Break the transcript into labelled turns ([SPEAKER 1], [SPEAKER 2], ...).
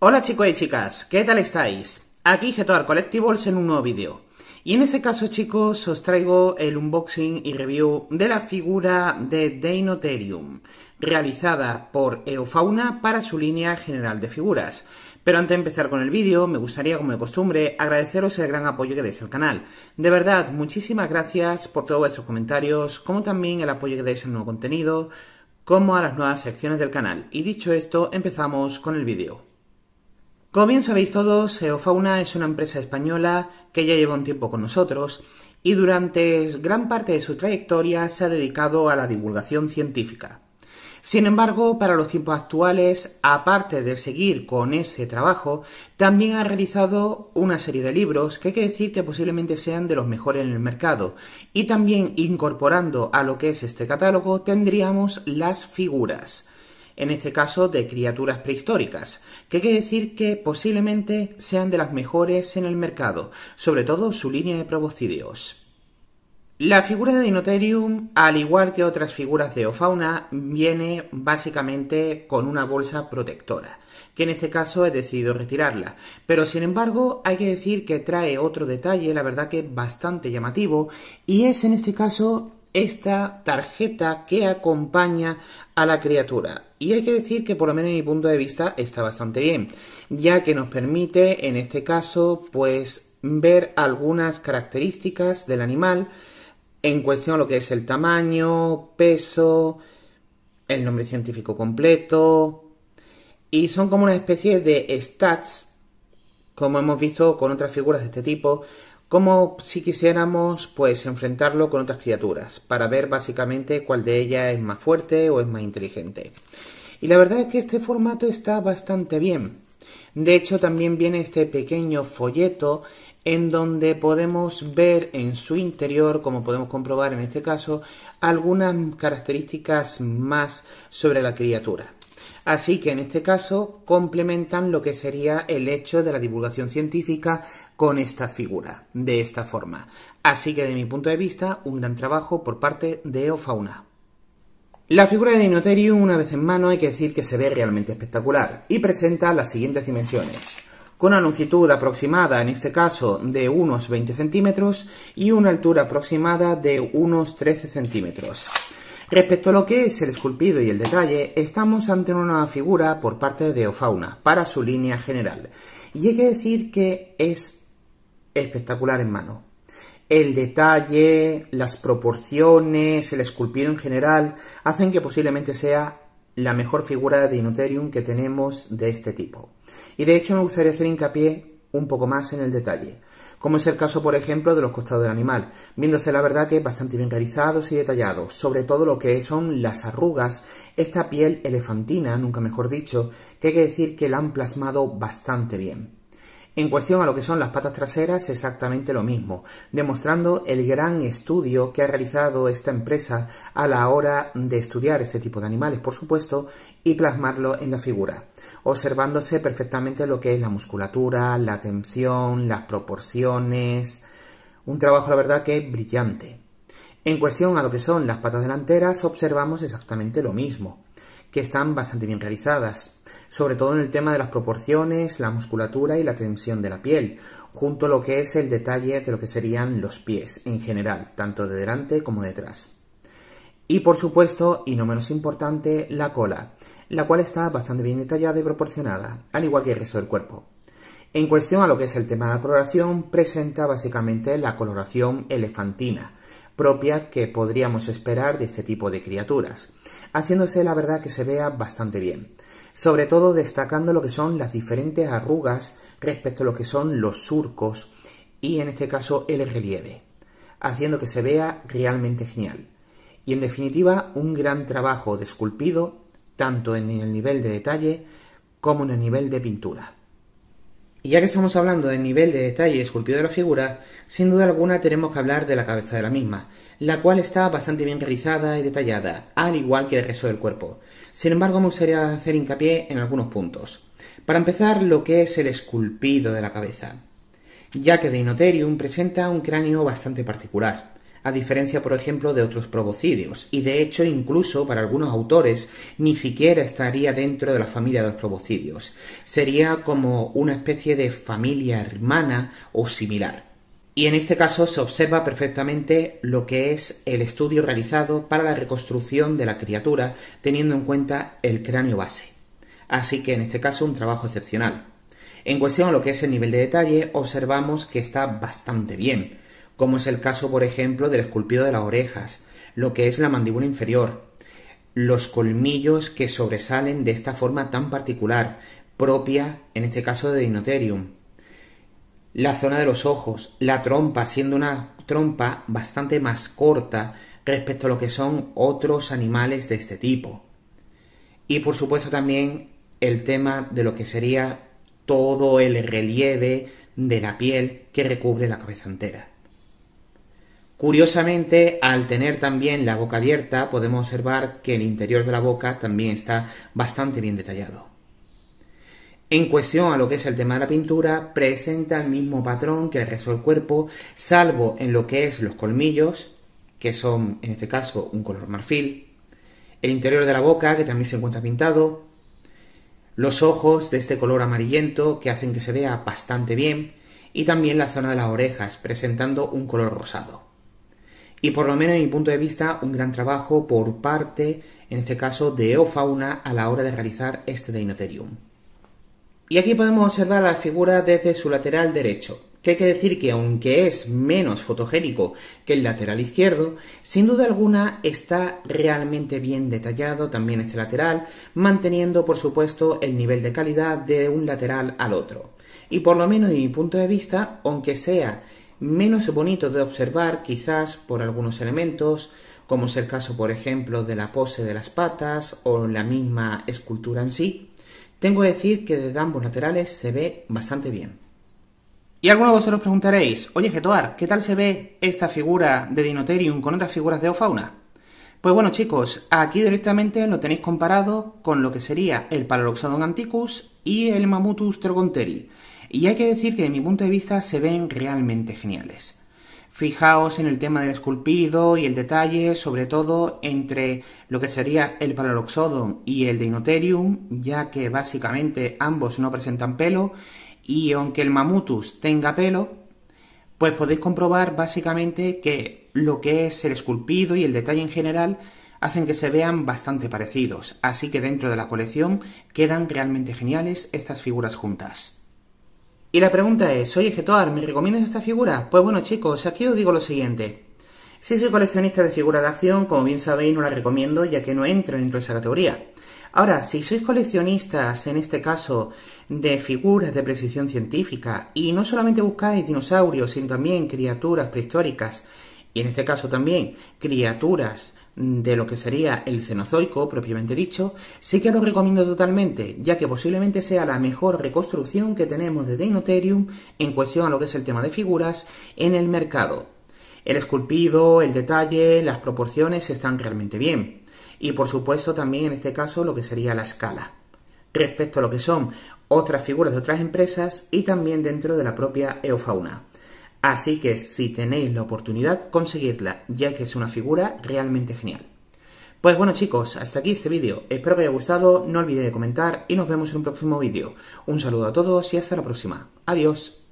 [SPEAKER 1] Hola chicos y chicas, ¿qué tal estáis? Aquí Getoar Collectibles en un nuevo vídeo. Y en este caso chicos os traigo el unboxing y review de la figura de Deinotherium, realizada por Eofauna para su línea general de figuras. Pero antes de empezar con el vídeo, me gustaría, como de costumbre, agradeceros el gran apoyo que deis al canal. De verdad, muchísimas gracias por todos vuestros comentarios, como también el apoyo que deis al nuevo contenido, como a las nuevas secciones del canal. Y dicho esto, empezamos con el vídeo. Como bien sabéis todos, Eofauna es una empresa española que ya lleva un tiempo con nosotros y durante gran parte de su trayectoria se ha dedicado a la divulgación científica. Sin embargo, para los tiempos actuales, aparte de seguir con ese trabajo, también ha realizado una serie de libros que hay que decir que posiblemente sean de los mejores en el mercado. Y también incorporando a lo que es este catálogo tendríamos las figuras en este caso de criaturas prehistóricas, que quiere decir que posiblemente sean de las mejores en el mercado, sobre todo su línea de proboscideos. La figura de Dinotherium, al igual que otras figuras de Ofauna, viene básicamente con una bolsa protectora, que en este caso he decidido retirarla. Pero sin embargo, hay que decir que trae otro detalle, la verdad que bastante llamativo, y es en este caso esta tarjeta que acompaña a la criatura. Y hay que decir que por lo menos en mi punto de vista está bastante bien, ya que nos permite en este caso pues ver algunas características del animal en cuestión lo que es el tamaño, peso, el nombre científico completo. Y son como una especie de stats, como hemos visto con otras figuras de este tipo, como si quisiéramos pues enfrentarlo con otras criaturas, para ver básicamente cuál de ellas es más fuerte o es más inteligente. Y la verdad es que este formato está bastante bien. De hecho, también viene este pequeño folleto en donde podemos ver en su interior, como podemos comprobar en este caso, algunas características más sobre la criatura. Así que en este caso complementan lo que sería el hecho de la divulgación científica con esta figura, de esta forma. Así que de mi punto de vista, un gran trabajo por parte de Eofauna. La figura de Dinoterium, una vez en mano, hay que decir que se ve realmente espectacular y presenta las siguientes dimensiones con una longitud aproximada, en este caso, de unos 20 centímetros y una altura aproximada de unos 13 centímetros. Respecto a lo que es el esculpido y el detalle, estamos ante una figura por parte de Ofauna, para su línea general. Y hay que decir que es espectacular en mano. El detalle, las proporciones, el esculpido en general, hacen que posiblemente sea la mejor figura de Dinoterium que tenemos de este tipo. Y de hecho me gustaría hacer hincapié un poco más en el detalle, como es el caso por ejemplo de los costados del animal, viéndose la verdad que bastante bien carizados y detallados, sobre todo lo que son las arrugas, esta piel elefantina, nunca mejor dicho, que hay que decir que la han plasmado bastante bien. En cuestión a lo que son las patas traseras, exactamente lo mismo, demostrando el gran estudio que ha realizado esta empresa a la hora de estudiar este tipo de animales, por supuesto, y plasmarlo en la figura, observándose perfectamente lo que es la musculatura, la tensión, las proporciones. Un trabajo, la verdad, que es brillante. En cuestión a lo que son las patas delanteras, observamos exactamente lo mismo, que están bastante bien realizadas, sobre todo en el tema de las proporciones, la musculatura y la tensión de la piel, junto a lo que es el detalle de lo que serían los pies en general, tanto de delante como detrás. Y por supuesto, y no menos importante, la cola, la cual está bastante bien detallada y proporcionada, al igual que el resto del cuerpo. En cuestión a lo que es el tema de la coloración, presenta básicamente la coloración elefantina, propia que podríamos esperar de este tipo de criaturas, haciéndose la verdad que se vea bastante bien sobre todo destacando lo que son las diferentes arrugas respecto a lo que son los surcos y en este caso el relieve, haciendo que se vea realmente genial. Y en definitiva, un gran trabajo de esculpido, tanto en el nivel de detalle como en el nivel de pintura. Y ya que estamos hablando del nivel de detalle esculpido de la figura, sin duda alguna tenemos que hablar de la cabeza de la misma, la cual está bastante bien realizada y detallada, al igual que el resto del cuerpo. Sin embargo, me gustaría hacer hincapié en algunos puntos. Para empezar, lo que es el esculpido de la cabeza, ya que Deinotherium presenta un cráneo bastante particular a diferencia, por ejemplo, de otros probocidios... y de hecho incluso para algunos autores ni siquiera estaría dentro de la familia de los probocidios... Sería como una especie de familia hermana o similar. Y en este caso se observa perfectamente lo que es el estudio realizado para la reconstrucción de la criatura teniendo en cuenta el cráneo base. Así que en este caso un trabajo excepcional. En cuestión a lo que es el nivel de detalle, observamos que está bastante bien como es el caso, por ejemplo, del esculpido de las orejas, lo que es la mandíbula inferior, los colmillos que sobresalen de esta forma tan particular, propia, en este caso, de Dinotherium, la zona de los ojos, la trompa, siendo una trompa bastante más corta respecto a lo que son otros animales de este tipo. Y por supuesto también el tema de lo que sería todo el relieve de la piel que recubre la cabeza entera. Curiosamente, al tener también la boca abierta, podemos observar que el interior de la boca también está bastante bien detallado. En cuestión a lo que es el tema de la pintura, presenta el mismo patrón que el resto del cuerpo, salvo en lo que es los colmillos, que son en este caso un color marfil, el interior de la boca, que también se encuentra pintado, los ojos de este color amarillento, que hacen que se vea bastante bien, y también la zona de las orejas, presentando un color rosado y por lo menos en mi punto de vista un gran trabajo por parte, en este caso, de Ofauna a la hora de realizar este Deinotherium. Y aquí podemos observar la figura desde su lateral derecho, que hay que decir que aunque es menos fotogénico que el lateral izquierdo, sin duda alguna está realmente bien detallado también este lateral, manteniendo por supuesto el nivel de calidad de un lateral al otro. Y por lo menos de mi punto de vista, aunque sea menos bonito de observar quizás por algunos elementos, como es el caso por ejemplo de la pose de las patas o la misma escultura en sí, tengo que decir que desde ambos laterales se ve bastante bien. Y algunos de vosotros preguntaréis, oye Getoar, ¿qué tal se ve esta figura de Dinotherium con otras figuras de Ofauna? Pues bueno chicos, aquí directamente lo tenéis comparado con lo que sería el Paraloxodon anticus y el Mammutus Trogonteri. Y hay que decir que de mi punto de vista se ven realmente geniales. Fijaos en el tema del esculpido y el detalle, sobre todo entre lo que sería el Paraloxodon y el Deinotherium, ya que básicamente ambos no presentan pelo, y aunque el Mamutus tenga pelo, pues podéis comprobar básicamente que lo que es el esculpido y el detalle en general hacen que se vean bastante parecidos, así que dentro de la colección quedan realmente geniales estas figuras juntas. Y la pregunta es, oye Getoar, ¿me recomiendas esta figura? Pues bueno chicos, aquí os digo lo siguiente. Si soy coleccionista de figuras de acción, como bien sabéis, no la recomiendo ya que no entra dentro de esa categoría. Ahora, si sois coleccionistas, en este caso, de figuras de precisión científica, y no solamente buscáis dinosaurios, sino también criaturas prehistóricas, y en este caso también criaturas de lo que sería el Cenozoico, propiamente dicho, sí que lo recomiendo totalmente, ya que posiblemente sea la mejor reconstrucción que tenemos de Deinotherium en cuestión a lo que es el tema de figuras en el mercado. El esculpido, el detalle, las proporciones están realmente bien. Y por supuesto también en este caso lo que sería la escala. Respecto a lo que son otras figuras de otras empresas y también dentro de la propia eofauna. Así que si tenéis la oportunidad, conseguidla, ya que es una figura realmente genial. Pues bueno chicos, hasta aquí este vídeo. Espero que haya gustado, no olvidéis de comentar y nos vemos en un próximo vídeo. Un saludo a todos y hasta la próxima. Adiós.